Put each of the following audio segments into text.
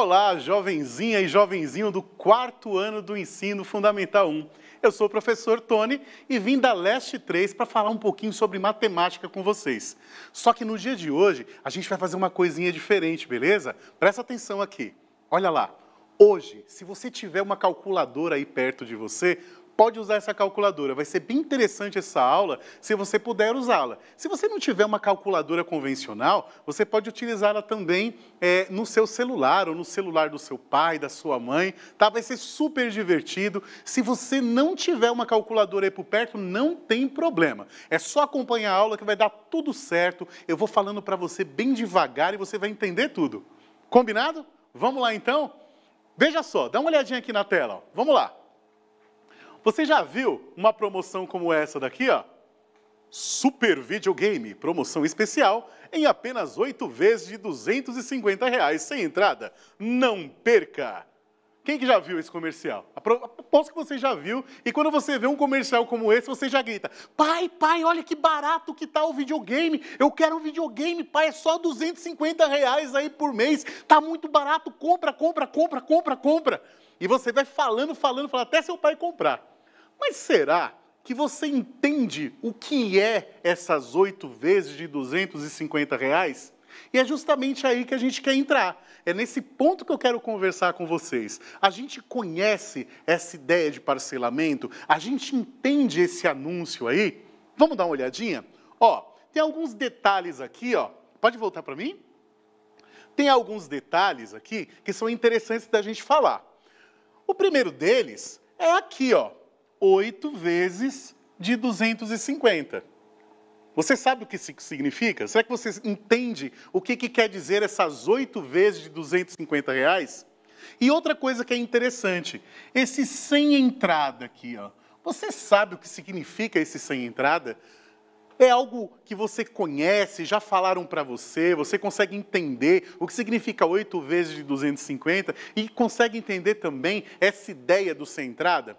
Olá, jovenzinha e jovenzinho do quarto ano do Ensino Fundamental 1. Eu sou o professor Tony e vim da Leste 3 para falar um pouquinho sobre matemática com vocês. Só que no dia de hoje a gente vai fazer uma coisinha diferente, beleza? Presta atenção aqui. Olha lá. Hoje, se você tiver uma calculadora aí perto de você, pode usar essa calculadora. Vai ser bem interessante essa aula se você puder usá-la. Se você não tiver uma calculadora convencional, você pode utilizá-la também é, no seu celular ou no celular do seu pai, da sua mãe. Tá? Vai ser super divertido. Se você não tiver uma calculadora aí por perto, não tem problema. É só acompanhar a aula que vai dar tudo certo. Eu vou falando para você bem devagar e você vai entender tudo. Combinado? Vamos lá então? Veja só, dá uma olhadinha aqui na tela. Ó. Vamos lá. Você já viu uma promoção como essa daqui, ó? Super videogame, promoção especial em apenas 8 vezes de R$ 250 reais sem entrada. Não perca! Quem que já viu esse comercial? Aposto que você já viu. E quando você vê um comercial como esse, você já grita: Pai, pai, olha que barato que tá o videogame. Eu quero um videogame, pai. É só 250 reais aí por mês. Tá muito barato. Compra, compra, compra, compra, compra. E você vai falando, falando, falando até seu pai comprar. Mas será que você entende o que é essas oito vezes de 250 reais? E é justamente aí que a gente quer entrar. É nesse ponto que eu quero conversar com vocês. A gente conhece essa ideia de parcelamento? A gente entende esse anúncio aí? Vamos dar uma olhadinha? Ó, tem alguns detalhes aqui, ó. Pode voltar para mim? Tem alguns detalhes aqui que são interessantes da gente falar. O primeiro deles é aqui, ó. 8 vezes de 250. Você sabe o que isso significa? Será que você entende o que, que quer dizer essas oito vezes de 250 reais? E outra coisa que é interessante, esse sem entrada aqui, ó. Você sabe o que significa esse sem entrada? É algo que você conhece, já falaram para você, você consegue entender o que significa oito vezes de 250 e consegue entender também essa ideia do sem entrada?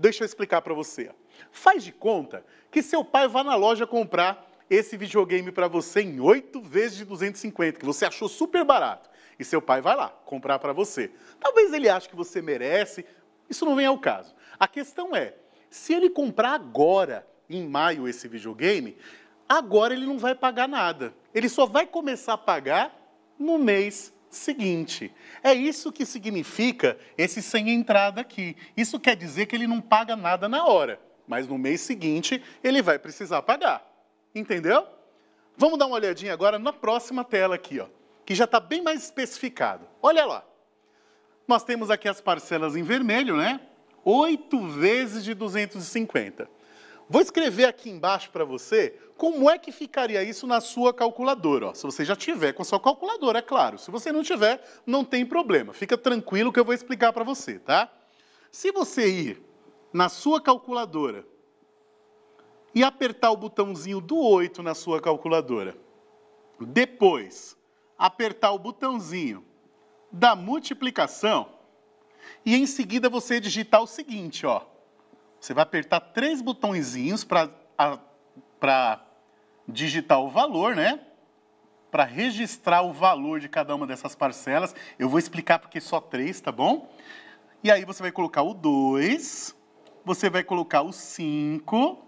Deixa eu explicar para você. Faz de conta que seu pai vai na loja comprar esse videogame para você em 8 vezes de 250, que você achou super barato. E seu pai vai lá comprar para você. Talvez ele ache que você merece, isso não vem ao caso. A questão é, se ele comprar agora, em maio, esse videogame, agora ele não vai pagar nada. Ele só vai começar a pagar no mês seguinte. É isso que significa esse sem entrada aqui. Isso quer dizer que ele não paga nada na hora, mas no mês seguinte ele vai precisar pagar. Entendeu? Vamos dar uma olhadinha agora na próxima tela aqui, ó, que já está bem mais especificado. Olha lá. Nós temos aqui as parcelas em vermelho, né? Oito vezes de 250. Vou escrever aqui embaixo para você como é que ficaria isso na sua calculadora. Ó. Se você já tiver com a sua calculadora, é claro. Se você não tiver, não tem problema. Fica tranquilo que eu vou explicar para você, tá? Se você ir na sua calculadora e apertar o botãozinho do 8 na sua calculadora, depois apertar o botãozinho da multiplicação e em seguida você digitar o seguinte, ó você vai apertar três botõezinhos para digitar o valor, né? Para registrar o valor de cada uma dessas parcelas. Eu vou explicar porque só três, tá bom? E aí você vai colocar o 2, você vai colocar o 5,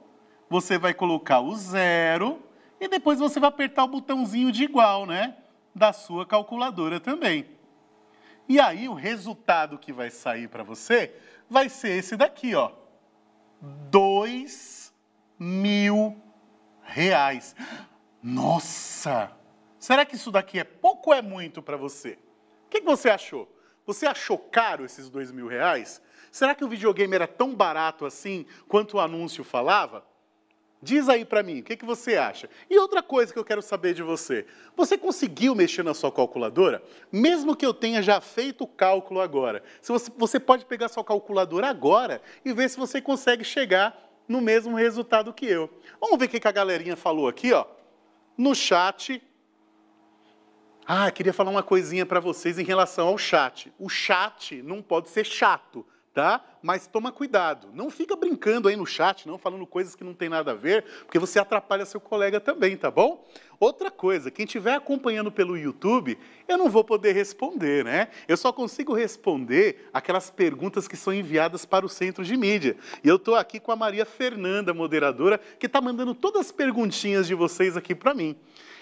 você vai colocar o 0 e depois você vai apertar o botãozinho de igual, né? Da sua calculadora também. E aí o resultado que vai sair para você vai ser esse daqui, ó dois mil reais. Nossa! Será que isso daqui é pouco ou é muito para você? O que, que, você achou? Você achou caro esses dois mil reais? Será que o videogame era tão barato assim quanto o anúncio falava? Diz aí para mim, o que, que você acha? E outra coisa que eu quero saber de você: você conseguiu mexer na sua calculadora? Mesmo que eu tenha já feito o cálculo agora, se você, você pode pegar sua calculadora agora e ver se você consegue chegar no mesmo resultado que eu. Vamos ver o que, que a galerinha falou aqui, ó, no chat. Ah, queria falar uma coisinha para vocês em relação ao chat. O chat não pode ser chato tá? Mas toma cuidado, não fica brincando aí no chat, não falando coisas que não tem nada a ver, porque você atrapalha seu colega também, tá bom? Outra coisa, quem estiver acompanhando pelo YouTube, eu não vou poder responder, né? Eu só consigo responder aquelas perguntas que são enviadas para o centro de mídia. E eu estou aqui com a Maria Fernanda, moderadora, que está mandando todas as perguntinhas de vocês aqui para mim.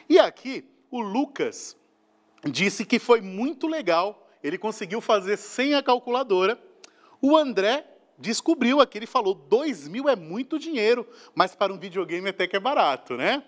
E aqui, o Lucas disse que foi muito legal, ele conseguiu fazer sem a calculadora o André descobriu aqui, ele falou: 2 mil é muito dinheiro, mas para um videogame até que é barato, né?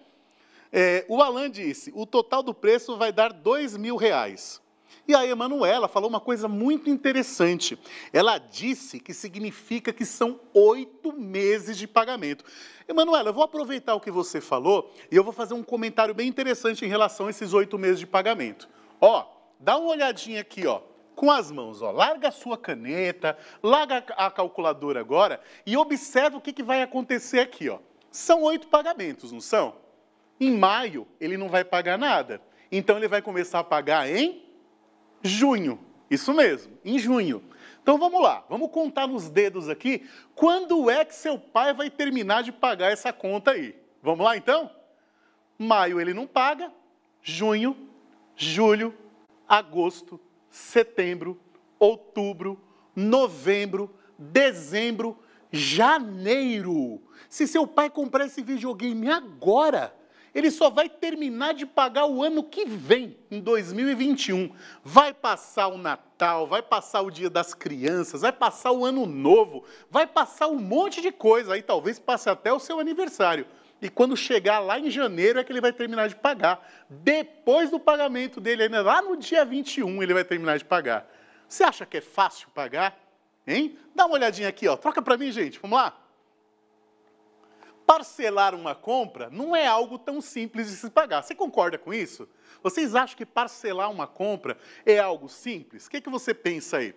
É, o Alan disse: o total do preço vai dar 2 mil reais. E a Emanuela falou uma coisa muito interessante. Ela disse que significa que são oito meses de pagamento. Emanuela, eu vou aproveitar o que você falou e eu vou fazer um comentário bem interessante em relação a esses oito meses de pagamento. Ó, dá uma olhadinha aqui, ó com as mãos. Ó. Larga a sua caneta, larga a calculadora agora e observa o que, que vai acontecer aqui. Ó. São oito pagamentos, não são? Em maio, ele não vai pagar nada. Então, ele vai começar a pagar em junho. Isso mesmo, em junho. Então vamos lá, vamos contar nos dedos aqui quando é que seu pai vai terminar de pagar essa conta aí. Vamos lá então? Maio ele não paga, junho, julho, agosto, setembro, outubro, novembro, dezembro, janeiro. Se seu pai comprar esse videogame agora, ele só vai terminar de pagar o ano que vem, em 2021. Vai passar o Natal, vai passar o Dia das Crianças, vai passar o Ano Novo, vai passar um monte de coisa, aí talvez passe até o seu aniversário e quando chegar lá em janeiro é que ele vai terminar de pagar. Depois do pagamento dele, ainda lá no dia 21, ele vai terminar de pagar. Você acha que é fácil pagar? Hein? Dá uma olhadinha aqui, ó. Troca para mim, gente. Vamos lá. Parcelar uma compra não é algo tão simples de se pagar. Você concorda com isso? Vocês acham que parcelar uma compra é algo simples? O que, que você pensa aí?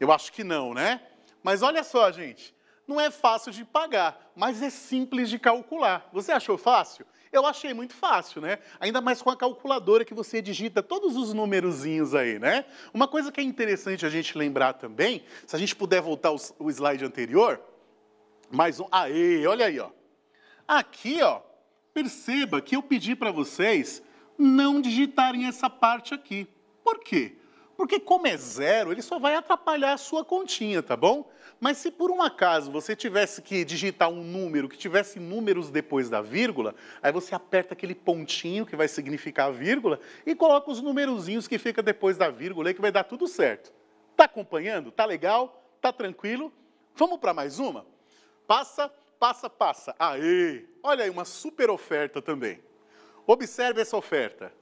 Eu acho que não, né? Mas olha só, gente não é fácil de pagar, mas é simples de calcular. Você achou fácil? Eu achei muito fácil, né? Ainda mais com a calculadora que você digita todos os numerozinhos aí, né? Uma coisa que é interessante a gente lembrar também, se a gente puder voltar o slide anterior, mais um. Aê, olha aí, ó. Aqui, ó, perceba que eu pedi para vocês não digitarem essa parte aqui. Por quê? Porque como é zero, ele só vai atrapalhar a sua continha, tá bom? Mas se por um acaso você tivesse que digitar um número que tivesse números depois da vírgula, aí você aperta aquele pontinho que vai significar a vírgula e coloca os numerozinhos que fica depois da vírgula aí que vai dar tudo certo. Tá acompanhando? Tá legal? Tá tranquilo? Vamos para mais uma? Passa, passa, passa. Aê! Olha aí uma super oferta também. Observe essa oferta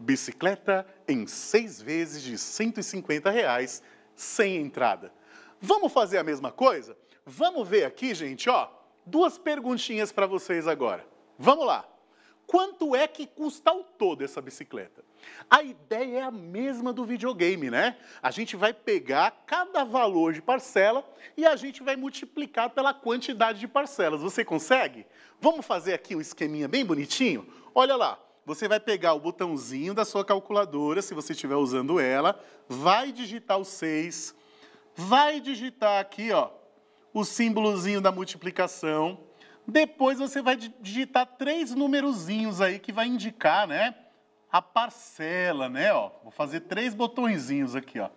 bicicleta em seis vezes de 150 reais sem entrada. Vamos fazer a mesma coisa? Vamos ver aqui, gente, ó, duas perguntinhas para vocês agora. Vamos lá. Quanto é que custa o todo essa bicicleta? A ideia é a mesma do videogame, né? A gente vai pegar cada valor de parcela e a gente vai multiplicar pela quantidade de parcelas. Você consegue? Vamos fazer aqui um esqueminha bem bonitinho? Olha lá, você vai pegar o botãozinho da sua calculadora, se você estiver usando ela, vai digitar o 6, vai digitar aqui ó, o símbolozinho da multiplicação, depois você vai digitar três númerozinhos aí que vai indicar né, a parcela, né? Ó. Vou fazer três botõezinhos aqui, ó.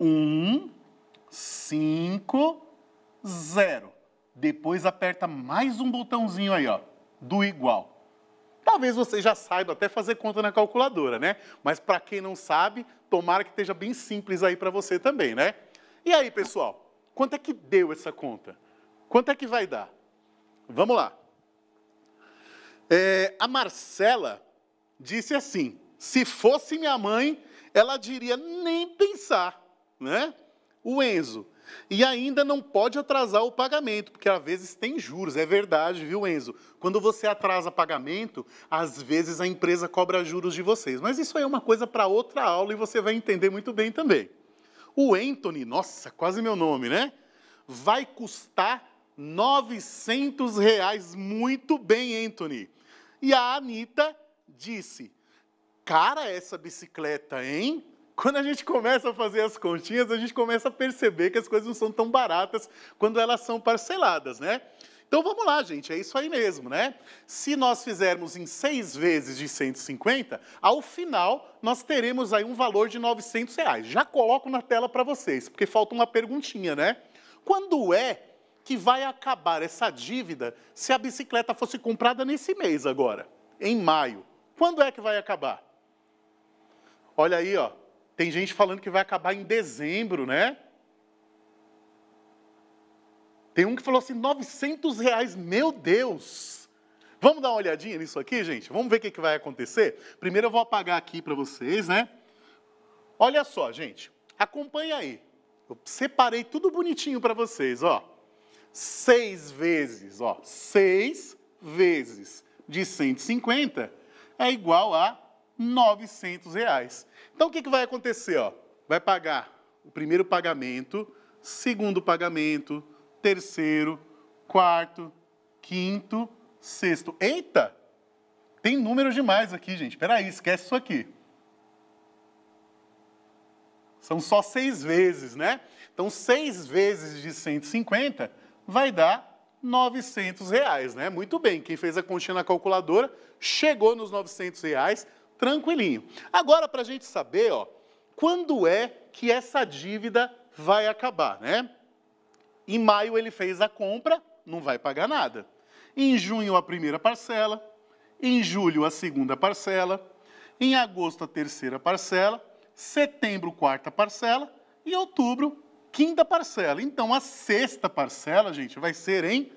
1, 5, 0. Depois aperta mais um botãozinho aí, ó, do igual. Talvez você já saiba até fazer conta na calculadora, né? Mas para quem não sabe, tomara que esteja bem simples aí para você também, né? E aí, pessoal, quanto é que deu essa conta? Quanto é que vai dar? Vamos lá. É, a Marcela disse assim: se fosse minha mãe, ela diria nem pensar, né? O Enzo, e ainda não pode atrasar o pagamento, porque às vezes tem juros, é verdade, viu, Enzo? Quando você atrasa pagamento, às vezes a empresa cobra juros de vocês. Mas isso aí é uma coisa para outra aula e você vai entender muito bem também. O Anthony, nossa, quase meu nome, né? Vai custar 900 reais. Muito bem, Anthony. E a Anitta disse, cara essa bicicleta, hein? Quando a gente começa a fazer as continhas, a gente começa a perceber que as coisas não são tão baratas quando elas são parceladas, né? Então vamos lá, gente, é isso aí mesmo, né? Se nós fizermos em seis vezes de 150, ao final nós teremos aí um valor de 900 reais. Já coloco na tela para vocês, porque falta uma perguntinha, né? Quando é que vai acabar essa dívida se a bicicleta fosse comprada nesse mês agora, em maio? Quando é que vai acabar? Olha aí, ó, tem gente falando que vai acabar em dezembro, né? Tem um que falou assim, 900 reais, meu Deus! Vamos dar uma olhadinha nisso aqui, gente? Vamos ver o que, vai acontecer? Primeiro eu vou apagar aqui para vocês, né? Olha só, gente, acompanha aí. Eu separei tudo bonitinho para vocês, ó. Seis vezes, ó, seis vezes de 150 é igual a 900 reais. Então, o que, que vai acontecer? Ó? Vai pagar o primeiro pagamento, segundo pagamento, terceiro, quarto, quinto, sexto. Eita! Tem números demais aqui, gente. Espera aí, esquece isso aqui. São só seis vezes, né? Então, seis vezes de 150 vai dar 900 reais, né? Muito bem, quem fez a continha na calculadora chegou nos 900 reais tranquilinho. Agora, para a gente saber, ó, quando é que essa dívida vai acabar, né? Em maio ele fez a compra, não vai pagar nada. Em junho a primeira parcela, em julho a segunda parcela, em agosto a terceira parcela, setembro quarta parcela e outubro quinta parcela. Então a sexta parcela, gente, vai ser em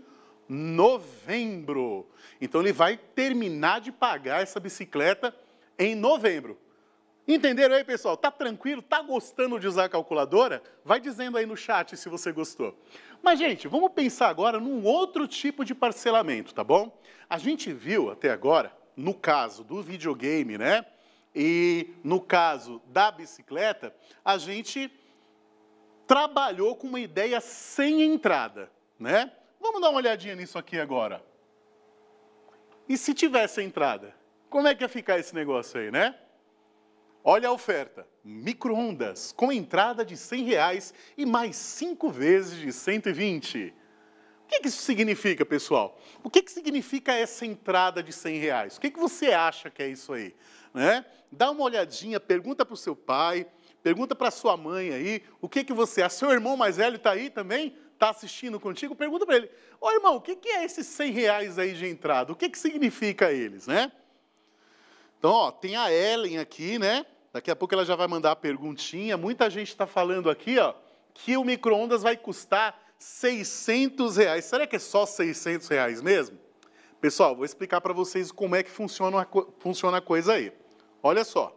novembro. Então ele vai terminar de pagar essa bicicleta em novembro. Entenderam aí, pessoal? Tá tranquilo? Tá gostando de usar a calculadora? Vai dizendo aí no chat se você gostou. Mas, gente, vamos pensar agora num outro tipo de parcelamento, tá bom? A gente viu até agora, no caso do videogame, né? E no caso da bicicleta, a gente trabalhou com uma ideia sem entrada, né? Vamos dar uma olhadinha nisso aqui agora. E se tivesse entrada? Como é que ia ficar esse negócio aí, né? Olha a oferta: micro-ondas com entrada de 100 reais e mais 5 vezes de 120. O que, que isso significa, pessoal? O que, que significa essa entrada de 100 reais? O que, que você acha que é isso aí? Né? Dá uma olhadinha, pergunta para o seu pai, pergunta para sua mãe aí, o que, que você acha? Seu irmão mais velho está aí também? Está assistindo contigo? Pergunta para ele, ô irmão, o que, que é esses 100 reais aí de entrada? O que, que significa eles, né? Então, ó, tem a Ellen aqui, né? Daqui a pouco ela já vai mandar a perguntinha. Muita gente está falando aqui, ó, que o micro-ondas vai custar 600 reais. Será que é só 600 reais mesmo? Pessoal, vou explicar para vocês como é que funciona, funciona a coisa aí. Olha só.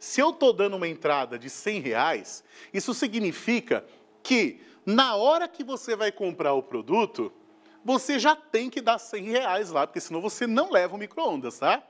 Se eu estou dando uma entrada de 100 reais, isso significa que na hora que você vai comprar o produto, você já tem que dar 100 reais lá, porque senão você não leva o micro-ondas, tá?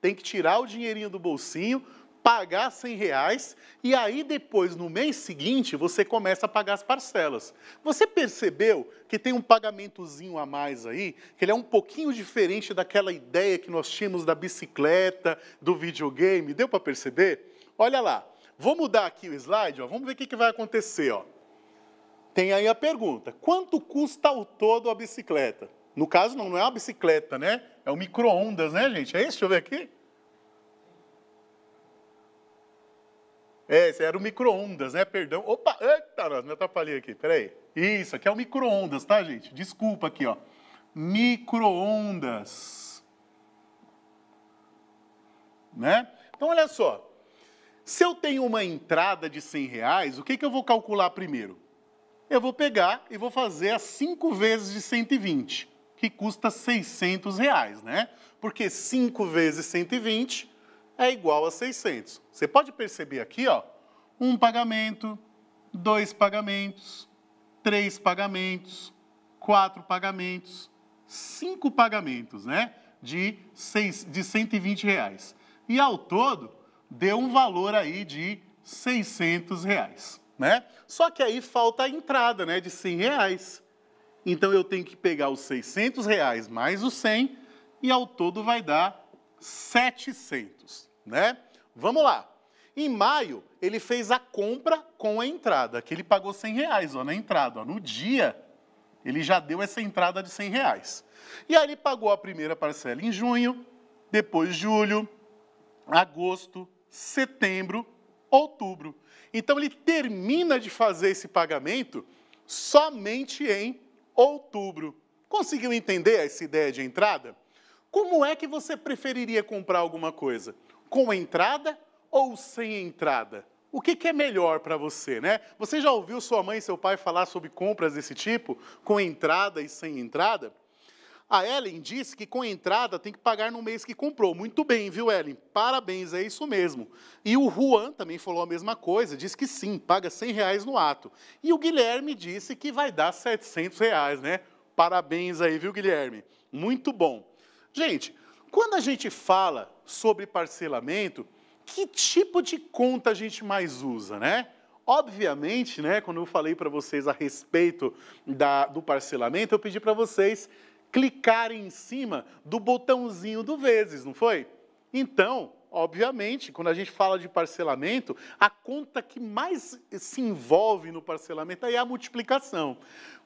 tem que tirar o dinheirinho do bolsinho, pagar 100 reais e aí depois, no mês seguinte, você começa a pagar as parcelas. Você percebeu que tem um pagamentozinho a mais aí, que ele é um pouquinho diferente daquela ideia que nós tínhamos da bicicleta, do videogame? Deu para perceber? Olha lá, vou mudar aqui o slide, ó. vamos ver o que, que vai acontecer. Ó. Tem aí a pergunta, quanto custa ao todo a bicicleta? No caso, não, não é uma bicicleta, né? É um micro-ondas, né, gente? É isso? Deixa eu ver aqui. É, era o micro-ondas, né? Perdão. Opa, eita, nós me atrapalhei aqui, peraí. Isso, aqui é o micro-ondas, tá, gente? Desculpa aqui, ó. Micro-ondas. Né? Então, olha só. Se eu tenho uma entrada de 100 reais, o que, que eu vou calcular primeiro? Eu vou pegar e vou fazer as 5 vezes de 120 que custa 600 reais, né? Porque 5 vezes 120 é igual a 600. Você pode perceber aqui, ó, um pagamento, dois pagamentos, três pagamentos, quatro pagamentos, cinco pagamentos, né? De, seis, de 120 reais. E ao todo, deu um valor aí de 600 reais, né? Só que aí falta a entrada, né? De 100 reais. Então eu tenho que pegar os 600 reais mais os 100 e ao todo vai dar 700, né? Vamos lá. Em maio, ele fez a compra com a entrada, que ele pagou 100 reais ó, na entrada. Ó. No dia, ele já deu essa entrada de 100 reais. E aí ele pagou a primeira parcela em junho, depois julho, agosto, setembro, outubro. Então ele termina de fazer esse pagamento somente em outubro. Conseguiu entender essa ideia de entrada? Como é que você preferiria comprar alguma coisa? Com entrada ou sem entrada? O que, que é melhor para você, né? Você já ouviu sua mãe e seu pai falar sobre compras desse tipo, com entrada e sem entrada? A Ellen disse que com a entrada tem que pagar no mês que comprou. Muito bem, viu, Ellen? Parabéns, é isso mesmo. E o Juan também falou a mesma coisa, disse que sim, paga 100 reais no ato. E o Guilherme disse que vai dar 700 reais, né? Parabéns aí, viu, Guilherme? Muito bom. Gente, quando a gente fala sobre parcelamento, que tipo de conta a gente mais usa, né? Obviamente, né, quando eu falei para vocês a respeito da, do parcelamento, eu pedi para vocês clicar em cima do botãozinho do vezes, não foi? Então, obviamente, quando a gente fala de parcelamento, a conta que mais se envolve no parcelamento é a multiplicação.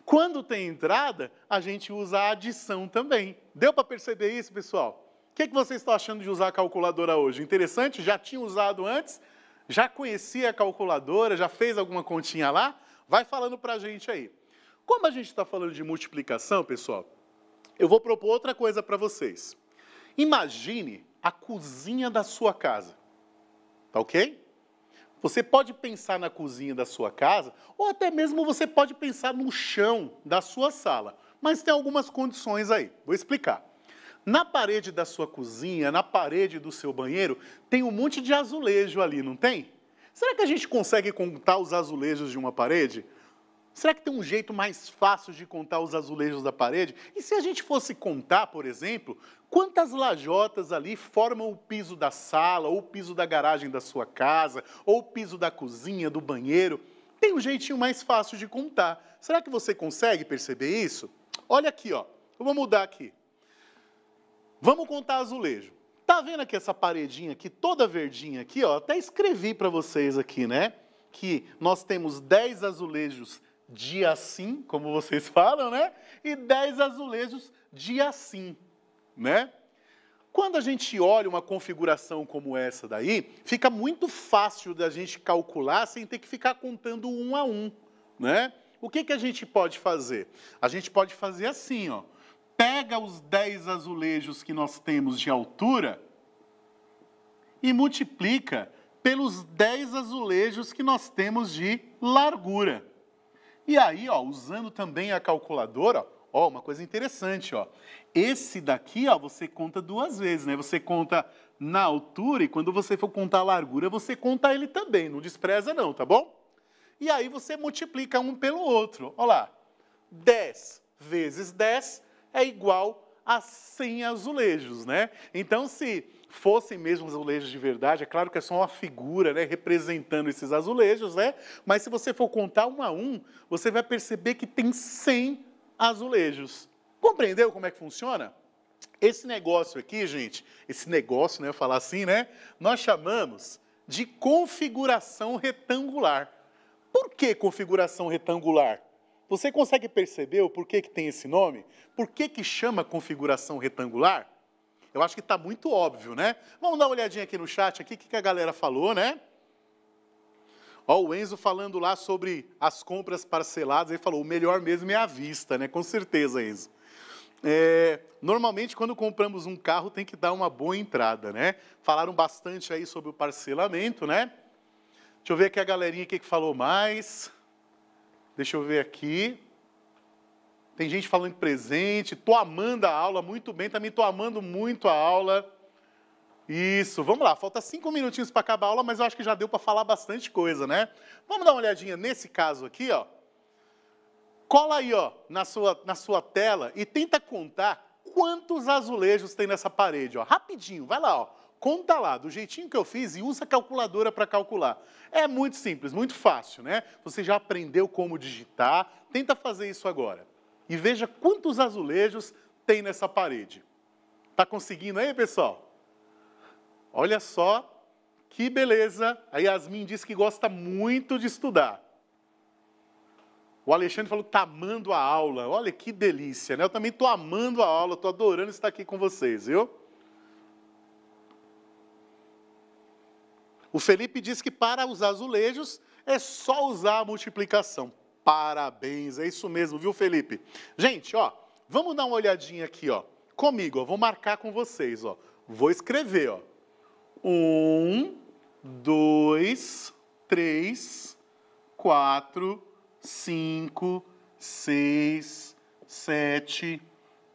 Quando tem entrada, a gente usa a adição também. Deu para perceber isso, pessoal? O que, que vocês estão achando de usar a calculadora hoje? Interessante? Já tinha usado antes? Já conhecia a calculadora? Já fez alguma continha lá? Vai falando para a gente aí. Como a gente está falando de multiplicação, pessoal, eu vou propor outra coisa para vocês. Imagine a cozinha da sua casa. Tá ok? Você pode pensar na cozinha da sua casa, ou até mesmo você pode pensar no chão da sua sala. Mas tem algumas condições aí. Vou explicar. Na parede da sua cozinha, na parede do seu banheiro, tem um monte de azulejo ali, não tem? Será que a gente consegue contar os azulejos de uma parede? Será que tem um jeito mais fácil de contar os azulejos da parede? E se a gente fosse contar, por exemplo, quantas lajotas ali formam o piso da sala, ou o piso da garagem da sua casa, ou o piso da cozinha, do banheiro? Tem um jeitinho mais fácil de contar. Será que você consegue perceber isso? Olha aqui, ó. Eu vou mudar aqui. Vamos contar azulejo. Tá vendo aqui essa paredinha aqui, toda verdinha aqui, ó? Até escrevi para vocês aqui, né? Que nós temos 10 azulejos de assim, como vocês falam, né? E 10 azulejos de assim, né? Quando a gente olha uma configuração como essa daí, fica muito fácil da gente calcular sem ter que ficar contando um a um, né? O que, que a gente pode fazer? A gente pode fazer assim, ó. Pega os 10 azulejos que nós temos de altura e multiplica pelos 10 azulejos que nós temos de largura. E aí, ó, usando também a calculadora, ó, uma coisa interessante, ó. Esse daqui, ó, você conta duas vezes, né? Você conta na altura e quando você for contar a largura, você conta ele também, não despreza não, tá bom? E aí você multiplica um pelo outro. Olha lá. 10 vezes 10 é igual a assim 100 azulejos, né? Então, se fossem mesmo azulejos de verdade, é claro que é só uma figura, né, representando esses azulejos, né? Mas se você for contar um a um, você vai perceber que tem 100 azulejos. Compreendeu como é que funciona? Esse negócio aqui, gente, esse negócio, né, eu falar assim, né? Nós chamamos de configuração retangular. Por que configuração retangular? Você consegue perceber o porquê que tem esse nome? Por que, que chama configuração retangular? Eu acho que está muito óbvio, né? Vamos dar uma olhadinha aqui no chat, aqui, o que, que a galera falou, né? Ó, o Enzo falando lá sobre as compras parceladas, ele falou, o melhor mesmo é a vista, né? Com certeza, Enzo. É, normalmente, quando compramos um carro, tem que dar uma boa entrada, né? Falaram bastante aí sobre o parcelamento, né? Deixa eu ver aqui a galerinha que falou mais. Deixa eu ver aqui. Tem gente falando presente. Tô amando a aula muito bem. Também tá tô amando muito a aula. Isso, vamos lá. Falta cinco minutinhos para acabar a aula, mas eu acho que já deu para falar bastante coisa, né? Vamos dar uma olhadinha nesse caso aqui, ó. Cola aí, ó, na sua, na sua tela e tenta contar quantos azulejos tem nessa parede, ó. Rapidinho, vai lá, ó conta lá, do jeitinho que eu fiz e usa a calculadora para calcular. É muito simples, muito fácil, né? Você já aprendeu como digitar, tenta fazer isso agora. E veja quantos azulejos tem nessa parede. Tá conseguindo aí, pessoal? Olha só que beleza. A Yasmin disse que gosta muito de estudar. O Alexandre falou que está amando a aula. Olha que delícia, né? Eu também tô amando a aula, tô adorando estar aqui com vocês, viu? O Felipe diz que para os azulejos é só usar a multiplicação. Parabéns, é isso mesmo, viu, Felipe? Gente, ó, vamos dar uma olhadinha aqui, ó. Comigo, ó, vou marcar com vocês, ó. Vou escrever, ó. Um, dois, três, quatro, cinco, seis, sete,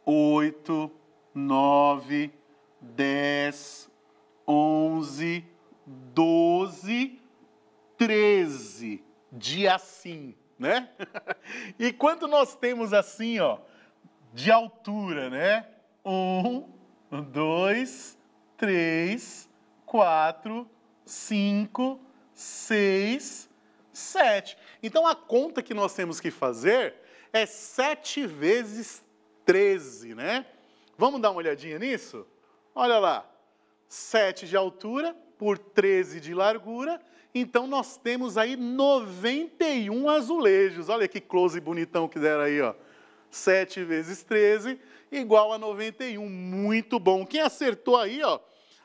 oito, nove, dez, onze. 12, 13 de assim, né? e quanto nós temos assim, ó, de altura, né? Um, dois, três, quatro, cinco, seis, sete. Então a conta que nós temos que fazer é sete vezes 13, né? Vamos dar uma olhadinha nisso? Olha lá. 7 de altura, por 13 de largura, então nós temos aí 91 azulejos. Olha que close bonitão que deram aí, ó. 7 vezes 13 igual a 91. Muito bom. Quem acertou aí, ó,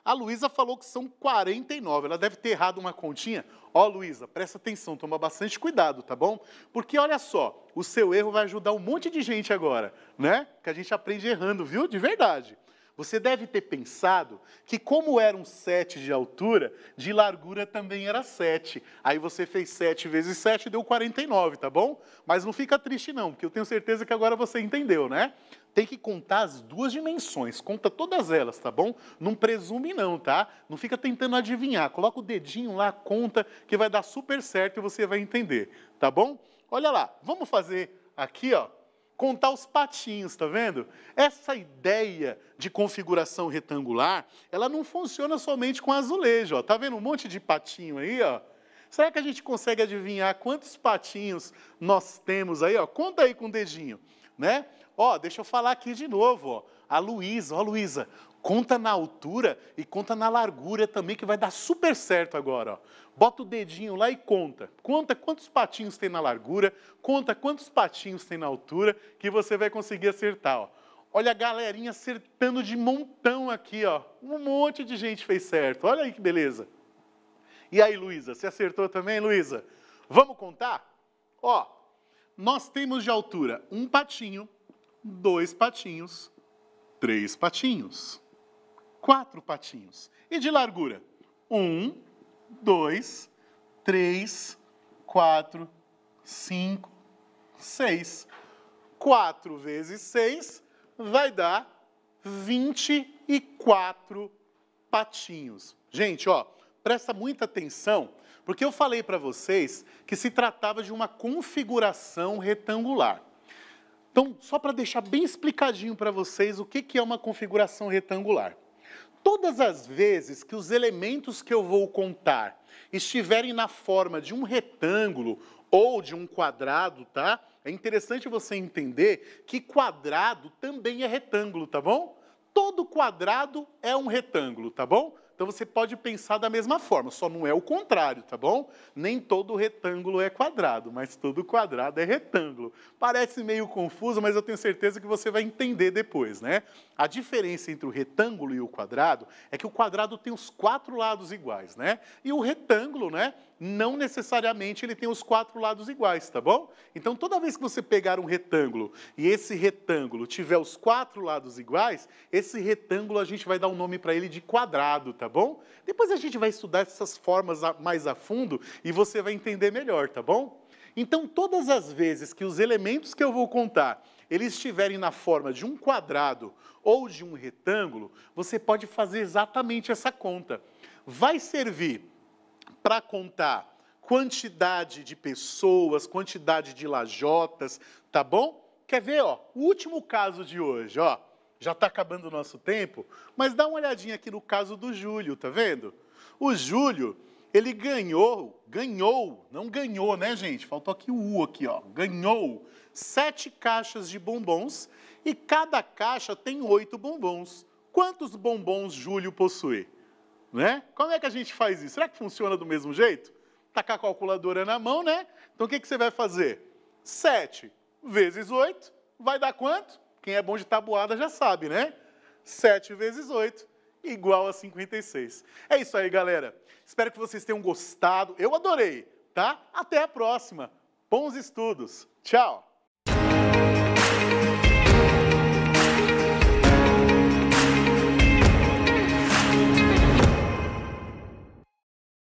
a Luísa falou que são 49. Ela deve ter errado uma continha. Ó, Luísa, presta atenção, toma bastante cuidado, tá bom? Porque olha só, o seu erro vai ajudar um monte de gente agora, né? Que a gente aprende errando, viu? De verdade. Você deve ter pensado que, como era um 7 de altura, de largura também era 7. Aí você fez 7 vezes 7 deu 49, tá bom? Mas não fica triste, não, porque eu tenho certeza que agora você entendeu, né? Tem que contar as duas dimensões, conta todas elas, tá bom? Não presume, não, tá? Não fica tentando adivinhar. Coloca o dedinho lá, conta, que vai dar super certo e você vai entender, tá bom? Olha lá, vamos fazer aqui, ó contar os patinhos, tá vendo? Essa ideia de configuração retangular, ela não funciona somente com azulejo, ó. Tá vendo um monte de patinho aí, ó? Será que a gente consegue adivinhar quantos patinhos nós temos aí, ó? Conta aí com o dedinho né? Ó, deixa eu falar aqui de novo, ó. A Luísa, ó Luísa, conta na altura e conta na largura também que vai dar super certo agora, ó. Bota o dedinho lá e conta. Conta quantos patinhos tem na largura, conta quantos patinhos tem na altura que você vai conseguir acertar, ó. Olha a galerinha acertando de montão aqui, ó. Um monte de gente fez certo. Olha aí que beleza. E aí, Luísa, você acertou também, Luísa? Vamos contar? Ó, nós temos de altura um patinho, dois patinhos, três patinhos, quatro patinhos. E de largura? Um, dois, três, quatro, cinco, seis. Quatro vezes seis vai dar 24 patinhos. Gente, ó, presta muita atenção porque eu falei para vocês que se tratava de uma configuração retangular. Então, só para deixar bem explicadinho para vocês o que, que é uma configuração retangular. Todas as vezes que os elementos que eu vou contar estiverem na forma de um retângulo ou de um quadrado, tá? É interessante você entender que quadrado também é retângulo, tá bom? Todo quadrado é um retângulo, tá bom? Então você pode pensar da mesma forma, só não é o contrário, tá bom? Nem todo retângulo é quadrado, mas todo quadrado é retângulo. Parece meio confuso, mas eu tenho certeza que você vai entender depois, né? A diferença entre o retângulo e o quadrado é que o quadrado tem os quatro lados iguais, né? E o retângulo, né? não necessariamente ele tem os quatro lados iguais, tá bom? Então, toda vez que você pegar um retângulo e esse retângulo tiver os quatro lados iguais, esse retângulo a gente vai dar o um nome para ele de quadrado, tá tá bom? Depois a gente vai estudar essas formas mais a fundo e você vai entender melhor, tá bom? Então, todas as vezes que os elementos que eu vou contar eles estiverem na forma de um quadrado ou de um retângulo, você pode fazer exatamente essa conta. Vai servir para contar quantidade de pessoas, quantidade de lajotas, tá bom? Quer ver, ó, o último caso de hoje, ó já está acabando o nosso tempo, mas dá uma olhadinha aqui no caso do Júlio, tá vendo? O Júlio, ele ganhou, ganhou, não ganhou, né, gente? Faltou aqui o U aqui, ó. Ganhou sete caixas de bombons e cada caixa tem oito bombons. Quantos bombons Júlio possui? Né? Como é que a gente faz isso? Será que funciona do mesmo jeito? Tá com a calculadora na mão, né? Então o que, que você vai fazer? Sete vezes oito vai dar quanto? Quem é bom de tabuada já sabe, né? 7 vezes 8 igual a 56. É isso aí, galera. Espero que vocês tenham gostado. Eu adorei, tá? Até a próxima. Bons estudos. Tchau.